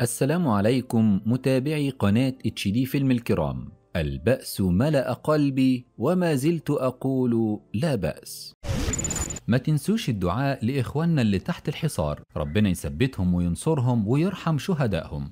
السلام عليكم متابعي قناة اتش دي فيلم الكرام البأس ملأ قلبي وما زلت أقول لا بأس ما تنسوش الدعاء لإخواننا اللي تحت الحصار ربنا يثبتهم وينصرهم ويرحم شهدائهم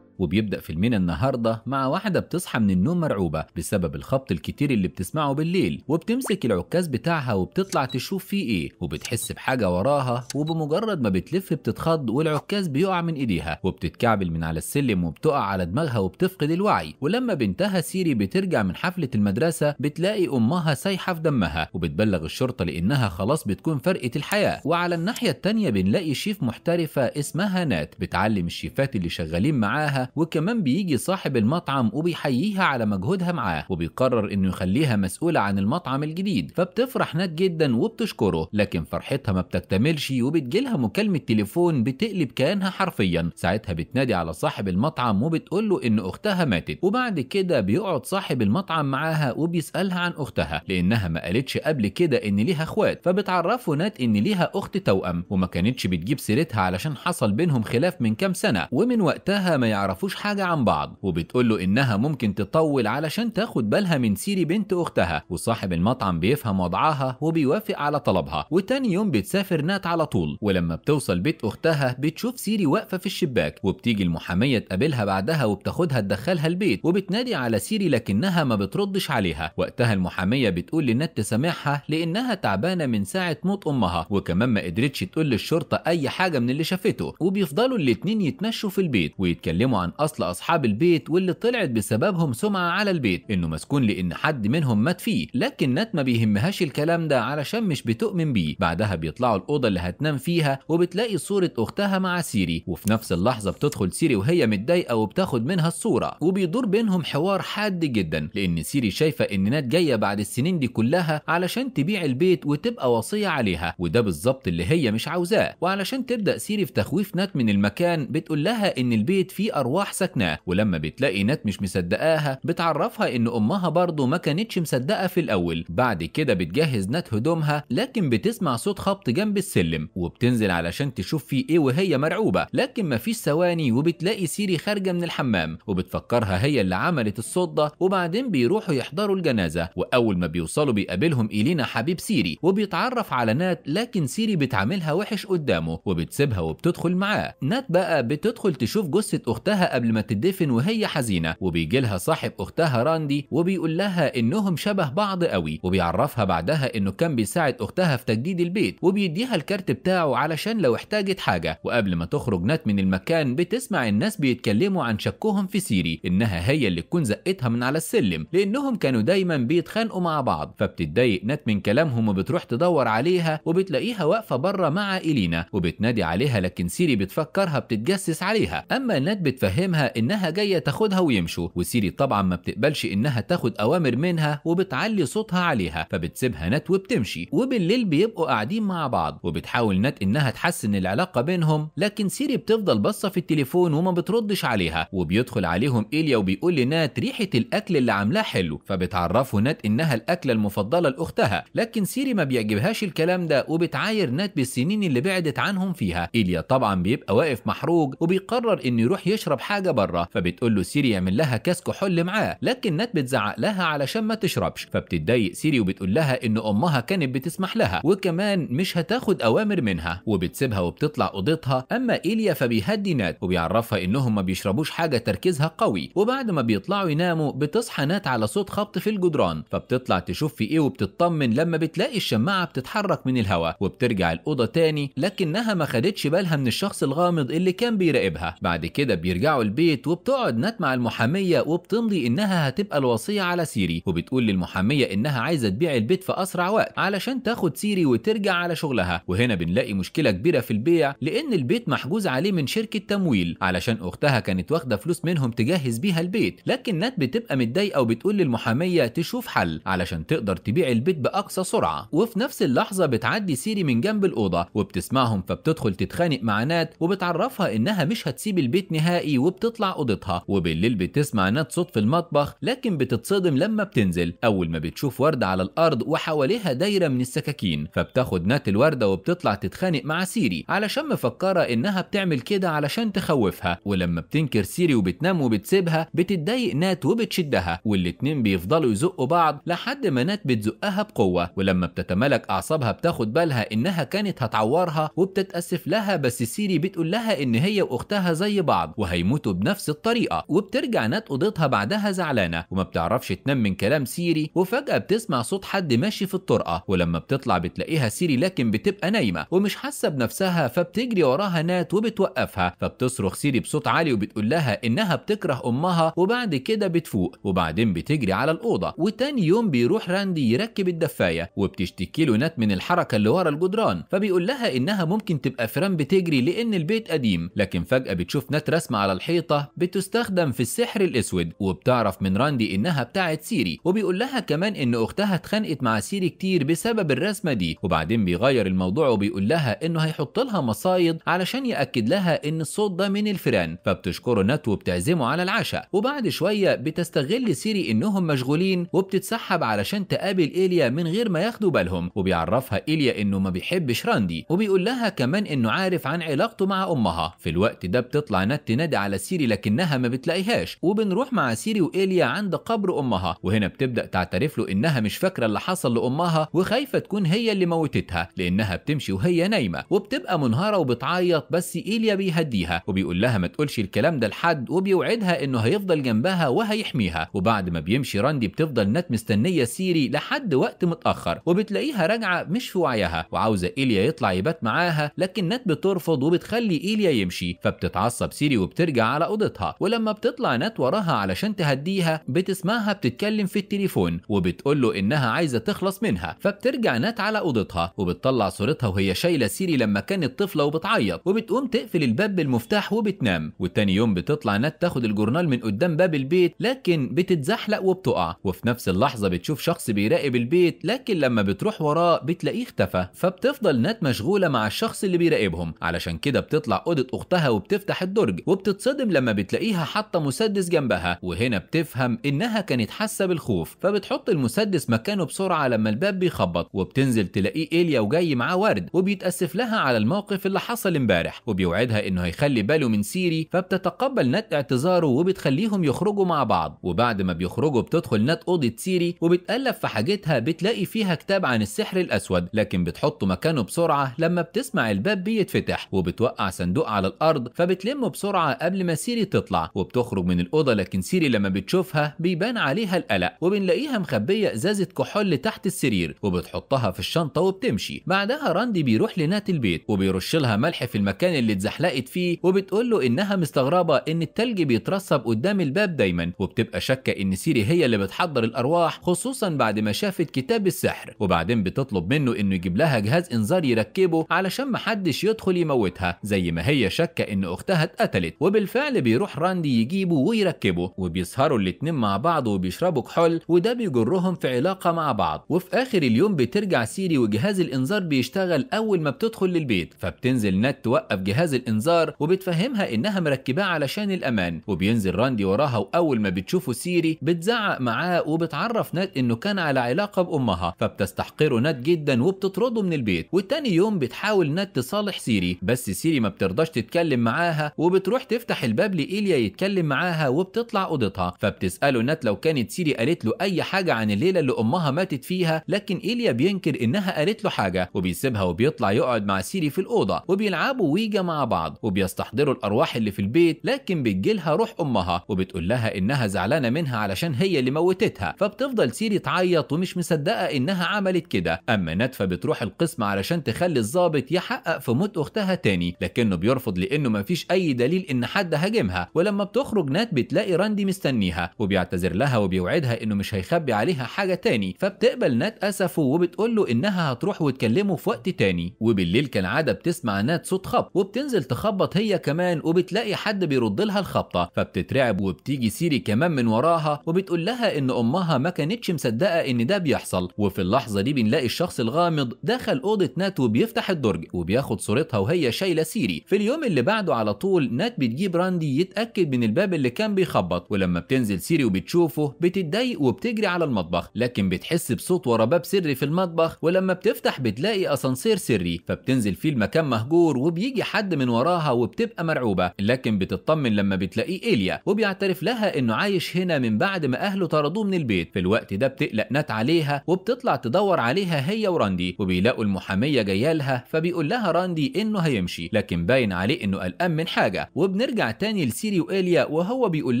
وبيبدأ فيلمنا النهاردة مع واحدة بتصحى من النوم مرعوبة بسبب الخبط الكتير اللي بتسمعه بالليل وبتمسك العكاز بتاعها وبتطلع تشوف فيه ايه وبتحس بحاجة وراها وبمجرد ما بتلف بتتخض والعكاز بيقع من ايديها وبتتكعبل من على السلم وبتقع على دماغها وبتفقد الوعي ولما بنتها سيري بترجع من حفلة المدرسة بتلاقي امها سايحة في دمها وبتبلغ الشرطة لانها خلاص بتكون فرقة الحياة وعلى الناحية التانية بنلاقي شيف محترفة اسمها نات بتعلم الشيفات اللي شغالين معاها وكمان بيجي صاحب المطعم وبيحييها على مجهودها معاه وبيقرر انه يخليها مسؤوله عن المطعم الجديد فبتفرح نات جدا وبتشكره لكن فرحتها ما بتكتملش وبتجيلها مكالمه تليفون بتقلب كيانها حرفيا ساعتها بتنادي على صاحب المطعم وبتقول له ان اختها ماتت وبعد كده بيقعد صاحب المطعم معاها وبيسالها عن اختها لانها ما قالتش قبل كده ان ليها اخوات فبتعرفه نات ان ليها اخت توأم وما كانتش بتجيب سيرتها علشان حصل بينهم خلاف من كام سنه ومن وقتها ما يعرف يعرفوش حاجة عن بعض وبتقوله إنها ممكن تطول علشان تاخد بالها من سيري بنت أختها وصاحب المطعم بيفهم وضعها وبيوافق على طلبها وتاني يوم بتسافر نات على طول ولما بتوصل بيت أختها بتشوف سيري واقفة في الشباك وبتيجي المحامية تقابلها بعدها وبتاخدها تدخلها البيت وبتنادي على سيري لكنها ما بتردش عليها وقتها المحامية بتقول لنات تسامحها لأنها تعبانة من ساعة موت أمها وكمان ما قدرتش تقول للشرطة أي حاجة من اللي شافته وبيفضلوا الاتنين يتمشوا في البيت ويتكلموا عن عن أصل أصحاب البيت واللي طلعت بسببهم سمعة على البيت إنه مسكون لأن حد منهم مات فيه لكن نات ما بيهمهاش الكلام ده علشان مش بتؤمن بيه بعدها بيطلعوا الأوضة اللي هتنام فيها وبتلاقي صورة أختها مع سيري وفي نفس اللحظة بتدخل سيري وهي متضايقة وبتاخد منها الصورة وبيدور بينهم حوار حاد جدا لأن سيري شايفة إن نات جاية بعد السنين دي كلها علشان تبيع البيت وتبقى وصية عليها وده بالظبط اللي هي مش عاوزاه وعلشان تبدأ سيري في تخويف نات من المكان بتقول لها إن البيت فيه أرواح مروح ساكناه ولما بتلاقي نت مش مصدقاها بتعرفها ان امها برضه ما كانتش مصدقه في الاول بعد كده بتجهز نت هدومها لكن بتسمع صوت خبط جنب السلم وبتنزل علشان تشوف فيه ايه وهي مرعوبه لكن مفيش ثواني وبتلاقي سيري خارجه من الحمام وبتفكرها هي اللي عملت الصوت ده وبعدين بيروحوا يحضروا الجنازه واول ما بيوصلوا بيقابلهم ايلينا حبيب سيري وبيتعرف على نات لكن سيري بتعاملها وحش قدامه وبتسيبها وبتدخل معاه نات بقى بتدخل تشوف جثه اختها قبل ما تدفن وهي حزينة وبيجي لها صاحب أختها راندي وبيقول لها إنهم شبه بعض قوي وبيعرفها بعدها إنه كان بيساعد أختها في تجديد البيت وبيديها الكارت بتاعه علشان لو احتاجت حاجة وقبل ما تخرج نات من المكان بتسمع الناس بيتكلموا عن شكهم في سيري إنها هي اللي تكون زقتها من على السلم لأنهم كانوا دايما بيتخانقوا مع بعض فبتتضايق نات من كلامهم وبتروح تدور عليها وبتلاقيها واقفة بره مع إلينا وبتنادي عليها لكن سيري بتفكرها بتتجسس عليها أما نات بتفكر وبتفهمها انها جايه تاخدها ويمشوا وسيري طبعا ما بتقبلش انها تاخد اوامر منها وبتعلي صوتها عليها فبتسيبها نت وبتمشي وبالليل بيبقوا قاعدين مع بعض وبتحاول نت انها تحسن العلاقه بينهم لكن سيري بتفضل باصه في التليفون وما بتردش عليها وبيدخل عليهم ايليا وبيقول لنات ريحه الاكل اللي عاملاه حلو فبتعرفه نات انها الاكله المفضله لاختها لكن سيري ما بيعجبهاش الكلام ده وبتعاير نات بالسنين اللي بعدت عنهم فيها ايليا طبعا بيبقى واقف محروج وبيقرر انه يروح يشرب تشرب حاجه بره فبتقول له سيري يعمل لها كاس كحول معاه لكن نات بتزعق لها علشان ما تشربش فبتتضايق سيري وبتقول لها ان امها كانت بتسمح لها وكمان مش هتاخد اوامر منها وبتسيبها وبتطلع اوضتها اما ايليا فبيهدي نات وبيعرفها انهم ما بيشربوش حاجه تركيزها قوي وبعد ما بيطلعوا يناموا بتصحى نات على صوت خبط في الجدران فبتطلع تشوف في ايه وبتطمن لما بتلاقي الشماعه بتتحرك من الهواء وبترجع الاوضه تاني لكنها ما خدتش بالها من الشخص الغامض اللي كان بيراقبها بعد كده بيرجع بيرجعوا البيت وبتقعد نات مع المحاميه وبتمضي انها هتبقى الوصيه على سيري وبتقول للمحاميه انها عايزه تبيع البيت في اسرع وقت علشان تاخد سيري وترجع على شغلها وهنا بنلاقي مشكله كبيره في البيع لان البيت محجوز عليه من شركه تمويل علشان اختها كانت واخده فلوس منهم تجهز بيها البيت لكن نات بتبقى متضايقه وبتقول للمحاميه تشوف حل علشان تقدر تبيع البيت باقصى سرعه وفي نفس اللحظه بتعدي سيري من جنب الاوضه وبتسمعهم فبتدخل تتخانق مع نات وبتعرفها انها مش هتسيب البيت نهائي وبتطلع اوضتها وبالليل بتسمع نات صوت في المطبخ لكن بتتصدم لما بتنزل اول ما بتشوف ورده على الارض وحواليها دايره من السكاكين فبتاخد نات الورده وبتطلع تتخانق مع سيري علشان مفكره انها بتعمل كده علشان تخوفها ولما بتنكر سيري وبتنام وبتسيبها بتتضايق نات وبتشدها والاتنين بيفضلوا يزقوا بعض لحد ما نات بتزقها بقوه ولما بتتمالك اعصابها بتاخد بالها انها كانت هتعورها وبتتاسف لها بس سيري بتقول لها ان هي واختها زي بعض وهي بيموتوا بنفس الطريقه وبترجع نات اوضتها بعدها زعلانه وما بتعرفش تنام من كلام سيري وفجاه بتسمع صوت حد ماشي في الطرقه ولما بتطلع بتلاقيها سيري لكن بتبقى نايمه ومش حاسه بنفسها فبتجري وراها نات وبتوقفها فبتصرخ سيري بصوت عالي وبتقول لها انها بتكره امها وبعد كده بتفوق وبعدين بتجري على الاوضه وتاني يوم بيروح راندي يركب الدفايه وبتشتكي له نات من الحركه اللي ورا الجدران فبيقول لها انها ممكن تبقى فران بتجري لان البيت قديم لكن فجاه بتشوف نات رسمه على الحيطة بتستخدم في السحر الأسود وبتعرف من راندي إنها بتاعت سيري وبيقول لها كمان إن أختها اتخانقت مع سيري كتير بسبب الرسمة دي وبعدين بيغير الموضوع وبيقول لها إنه هيحط لها مصايد علشان يأكد لها إن الصوت ده من الفيران فبتشكره نت وبتعزمه على العشاء وبعد شوية بتستغل سيري إنهم مشغولين وبتتسحب علشان تقابل إيليا من غير ما ياخدوا بالهم وبيعرفها إيليا إنه ما بيحبش راندي وبيقول لها كمان إنه عارف عن علاقته مع أمها في الوقت ده بتطلع نت تنادي على سيري لكنها ما بتلاقيهاش وبنروح مع سيري وإيليا عند قبر أمها وهنا بتبدأ تعترف له إنها مش فاكرة اللي حصل لأمها وخايفة تكون هي اللي موتتها لأنها بتمشي وهي نايمة وبتبقى منهارة وبتعيط بس إيليا بيهديها وبيقول لها ما تقولش الكلام ده لحد وبيوعدها إنه هيفضل جنبها وهيحميها وبعد ما بيمشي راندي بتفضل نات مستنية سيري لحد وقت متأخر وبتلاقيها راجعة مش في وعيها وعاوزة إيليا يطلع يبات معاها لكن نات بترفض وبتخلي إيليا يمشي فبتتعصب سيري وبترجع بترجع على اوضتها ولما بتطلع نت وراها علشان تهديها بتسمعها بتتكلم في التليفون وبتقول له انها عايزه تخلص منها فبترجع نات على اوضتها وبتطلع صورتها وهي شايله سيري لما كانت طفله وبتعيط وبتقوم تقفل الباب بالمفتاح وبتنام وتاني يوم بتطلع نات تاخد الجورنال من قدام باب البيت لكن بتتزحلق وبتقع وفي نفس اللحظه بتشوف شخص بيراقب البيت لكن لما بتروح وراه بتلاقيه اختفى فبتفضل نات مشغوله مع الشخص اللي بيراقبهم علشان كده بتطلع اوضه اختها وبتفتح الدرج وبتت بتتصدم لما بتلاقيها حاطه مسدس جنبها وهنا بتفهم انها كانت حاسه بالخوف فبتحط المسدس مكانه بسرعه لما الباب بيخبط وبتنزل تلاقيه ايليا وجاي معاه ورد وبيتاسف لها على الموقف اللي حصل امبارح وبيوعدها انه هيخلي باله من سيري فبتتقبل نات اعتذاره وبتخليهم يخرجوا مع بعض وبعد ما بيخرجوا بتدخل نات اوضه سيري وبتقلب في حاجتها بتلاقي فيها كتاب عن السحر الاسود لكن بتحطه مكانه بسرعه لما بتسمع الباب بيتفتح وبتوقع صندوق على الارض فبتلمه بسرعه قبل ما سيري تطلع وبتخرج من الاوضه لكن سيري لما بتشوفها بيبان عليها القلق وبنلاقيها مخبيه ازازه كحول تحت السرير وبتحطها في الشنطه وبتمشي بعدها راندي بيروح لنات البيت وبيرش لها ملح في المكان اللي اتزحلقت فيه وبتقول له انها مستغربه ان التلج بيترسب قدام الباب دايما وبتبقى شاكه ان سيري هي اللي بتحضر الارواح خصوصا بعد ما شافت كتاب السحر وبعدين بتطلب منه انه يجيب لها جهاز انذار يركبه علشان محدش يدخل يموتها زي ما هي شاكه ان اختها اتقتلت وب وبالفعل بيروح راندي يجيبه ويركبه وبيسهروا الاتنين مع بعض وبيشربوا كحول وده بيجرهم في علاقة مع بعض وفي آخر اليوم بترجع سيري وجهاز الإنذار بيشتغل أول ما بتدخل للبيت فبتنزل نت توقف جهاز الإنذار وبتفهمها إنها مركباه علشان الأمان وبينزل راندي وراها وأول ما بتشوفه سيري بتزعق معاه وبتعرف نات إنه كان على علاقة بأمها فبتستحقره نات جدا وبتطرده من البيت وتاني يوم بتحاول نات تصالح سيري بس سيري ما بترضاش تتكلم معاها وبتروح تفتح بيفتح الباب لإيليا يتكلم معاها وبتطلع أوضتها فبتسأله نات لو كانت سيري قالت له أي حاجة عن الليلة اللي أمها ماتت فيها لكن إيليا بينكر إنها قالت له حاجة وبيسيبها وبيطلع يقعد مع سيري في الأوضة وبيلعبوا ويجا مع بعض وبيستحضروا الأرواح اللي في البيت لكن بتجيلها روح أمها وبتقول لها إنها زعلانة منها علشان هي اللي موتتها فبتفضل سيري تعيط ومش مصدقة إنها عملت كده أما نات فبتروح القسم علشان تخلي الظابط يحقق في موت أختها تاني لكنه بيرفض لأنه مفيش أي دليل إن حد هاجمها ولما بتخرج نات بتلاقي راندي مستنيها وبيعتذر لها وبيوعدها انه مش هيخبي عليها حاجه تاني فبتقبل نات اسفه وبتقول له انها هتروح وتكلمه في وقت تاني وبالليل كالعاده بتسمع نات صوت خب وبتنزل تخبط هي كمان وبتلاقي حد بيرد لها الخبطه فبتترعب وبتيجي سيري كمان من وراها وبتقول لها ان امها ما كانتش مصدقه ان ده بيحصل وفي اللحظه دي بنلاقي الشخص الغامض دخل اوضه نات وبيفتح الدرج وبياخد صورتها وهي شايله سيري في اليوم اللي بعده على طول نات بتجيب براندي يتأكد من الباب اللي كان بيخبط ولما بتنزل سيري وبتشوفه بتتضايق وبتجري على المطبخ لكن بتحس بصوت ورا باب سري في المطبخ ولما بتفتح بتلاقي اسانسير سري فبتنزل فيه المكان مهجور وبيجي حد من وراها وبتبقى مرعوبة لكن بتطمن لما بتلاقيه إيليا وبيعترف لها انه عايش هنا من بعد ما اهله طردوه من البيت في الوقت ده بتقلق نات عليها وبتطلع تدور عليها هي وراندي وبيلاقوا المحامية جاية لها فبيقول لها راندي انه هيمشي لكن باين عليه انه قلقان من حاجة وبنرجع بيرجع تاني لسيري وإليا وهو بيقول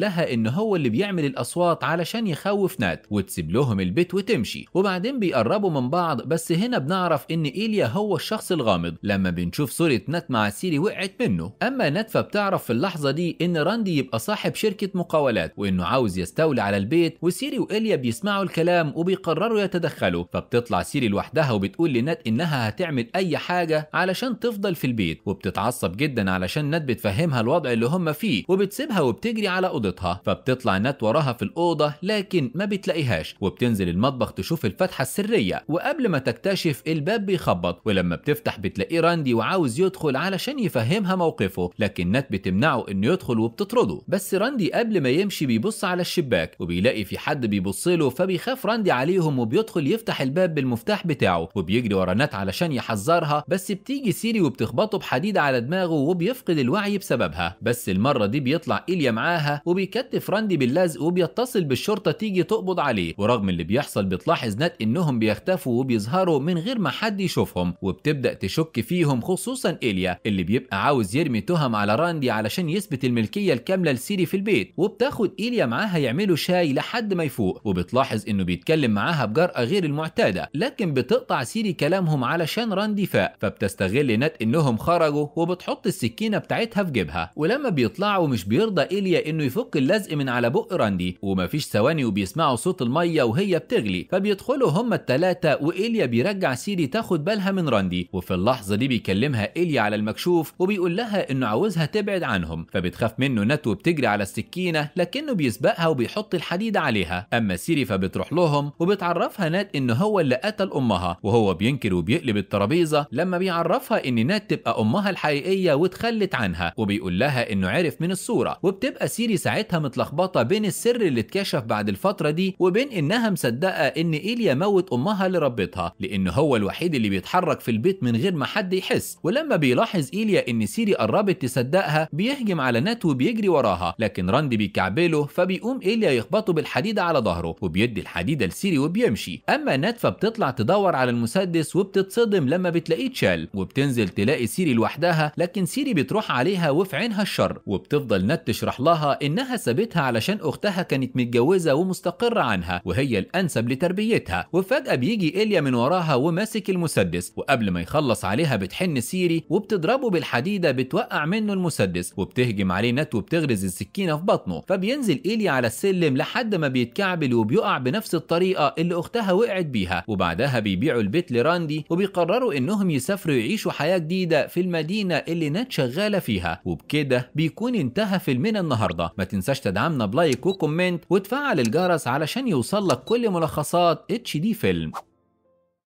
لها إن هو اللي بيعمل الأصوات علشان يخوف نات وتسيب لهم البيت وتمشي وبعدين بيقربوا من بعض بس هنا بنعرف إن إيليا هو الشخص الغامض لما بنشوف صورة نات مع سيري وقعت منه أما نات فبتعرف في اللحظة دي إن راندي يبقى صاحب شركة مقاولات وإنه عاوز يستولي على البيت وسيري وإيليا بيسمعوا الكلام وبيقرروا يتدخلوا فبتطلع سيري لوحدها وبتقول لنات إنها هتعمل أي حاجة علشان تفضل في البيت وبتتعصب جدا علشان نات بتفهمها الوضع اللي اللي هم فيه وبتسيبها وبتجري على اوضتها فبتطلع نت وراها في الاوضه لكن ما بتلاقيهاش وبتنزل المطبخ تشوف الفتحه السريه وقبل ما تكتشف الباب بيخبط ولما بتفتح بتلاقيه راندي وعاوز يدخل علشان يفهمها موقفه لكن نت بتمنعه انه يدخل وبتطرده بس راندي قبل ما يمشي بيبص على الشباك وبيلاقي في حد بيبص له فبيخاف راندي عليهم وبيدخل يفتح الباب بالمفتاح بتاعه وبيجري ورا نات علشان يحذرها بس بتيجي سيري وبتخبطه بحديد على دماغه وبيفقد الوعي بسببها بس المرة دي بيطلع إيليا معاها وبيكتف راندي باللزق وبيتصل بالشرطة تيجي تقبض عليه ورغم اللي بيحصل بتلاحظ نات إنهم بيختفوا وبيظهروا من غير ما حد يشوفهم وبتبدأ تشك فيهم خصوصا إيليا اللي بيبقى عاوز يرمي تهم على راندي علشان يثبت الملكية الكاملة لسيري في البيت وبتاخد إيليا معاها يعملوا شاي لحد ما يفوق وبتلاحظ إنه بيتكلم معاها بجرأة غير المعتادة لكن بتقطع سيري كلامهم علشان راندي فاق فبتستغل نات إنهم خرجوا وبتحط السكينة بتاعتها في جيبها ولما لما بيطلعوا مش بيرضى ايليا انه يفك اللزق من على بق راندي ومفيش ثواني وبيسمعوا صوت الميه وهي بتغلي فبيدخلوا هما التلاتة وايليا بيرجع سيري تاخد بالها من راندي وفي اللحظه دي بيكلمها ايليا على المكشوف وبيقول لها انه عاوزها تبعد عنهم فبتخاف منه نت وبتجري على السكينه لكنه بيسبقها وبيحط الحديد عليها اما سيري فبتروح لهم وبتعرفها نات ان هو اللي قتل امها وهو بينكر وبيقلب الترابيزه لما بيعرفها ان نات تبقى امها الحقيقيه وتخلت عنها وبيقول لها انه عرف من الصوره وبتبقى سيري ساعتها متلخبطه بين السر اللي اتكشف بعد الفتره دي وبين انها مصدقه ان ايليا موت امها اللي ربتها لان هو الوحيد اللي بيتحرك في البيت من غير ما حد يحس ولما بيلاحظ ايليا ان سيري قربت تصدقها بيهجم على نات وبيجري وراها لكن راندي بيكعبله فبيقوم ايليا يخبطه بالحديده على ظهره وبيدي الحديده لسيري وبيمشي اما نات فبتطلع تدور على المسدس وبتتصدم لما بتلاقيه اتشال وبتنزل تلاقي سيري لوحدها لكن سيري بتروح عليها وفي عينها الشر وبتفضل نت تشرح لها انها سابتها علشان اختها كانت متجوزه ومستقره عنها وهي الانسب لتربيتها وفجاه بيجي ايليا من وراها وماسك المسدس وقبل ما يخلص عليها بتحن سيري وبتضربه بالحديده بتوقع منه المسدس وبتهجم عليه نت وبتغرز السكينه في بطنه فبينزل ايليا على السلم لحد ما بيتكعبل وبيقع بنفس الطريقه اللي اختها وقعت بيها وبعدها بيبيعوا البيت لراندي وبيقرروا انهم يسافروا يعيشوا حياه جديده في المدينه اللي نت شغاله فيها وبكده بيكون انتهى فيلمنا النهارده ما تنساش تدعمنا بلايك وكومنت وتفعل الجرس علشان يوصلك كل ملخصات اتش دي فيلم